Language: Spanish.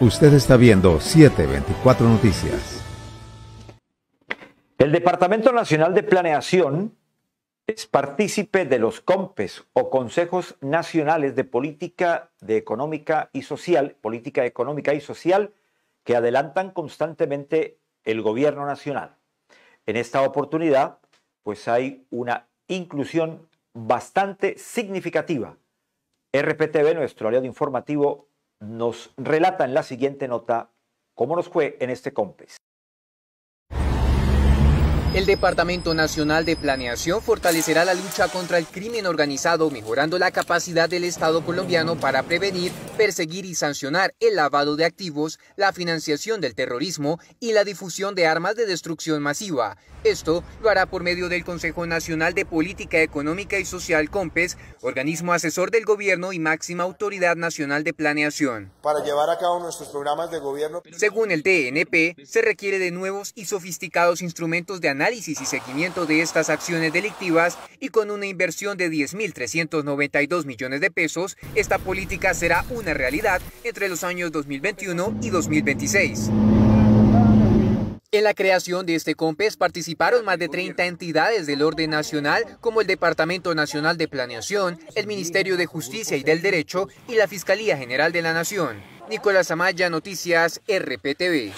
Usted está viendo 724 Noticias. El Departamento Nacional de Planeación es partícipe de los COMPES o Consejos Nacionales de Política de Económica y Social, Política Económica y Social, que adelantan constantemente el gobierno nacional. En esta oportunidad, pues hay una inclusión bastante significativa. RPTV, nuestro aliado informativo, nos relata en la siguiente nota cómo nos fue en este COMPES. El Departamento Nacional de Planeación fortalecerá la lucha contra el crimen organizado, mejorando la capacidad del Estado colombiano para prevenir, perseguir y sancionar el lavado de activos, la financiación del terrorismo y la difusión de armas de destrucción masiva. Esto lo hará por medio del Consejo Nacional de Política Económica y Social COMPES, organismo asesor del gobierno y máxima autoridad nacional de planeación. Para llevar a cabo nuestros programas de gobierno. Según el DNP, se requiere de nuevos y sofisticados instrumentos de análisis y seguimiento de estas acciones delictivas y con una inversión de 10.392 millones de pesos, esta política será una realidad entre los años 2021 y 2026. En la creación de este COMPES participaron más de 30 entidades del orden nacional, como el Departamento Nacional de Planeación, el Ministerio de Justicia y del Derecho y la Fiscalía General de la Nación. Nicolás Amaya, Noticias, RPTV.